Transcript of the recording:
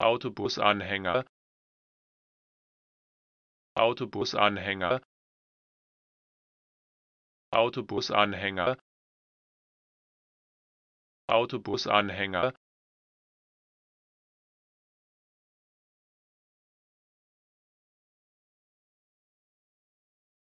autobusanhänger autobusanhänger autobusanhänger autobusanhänger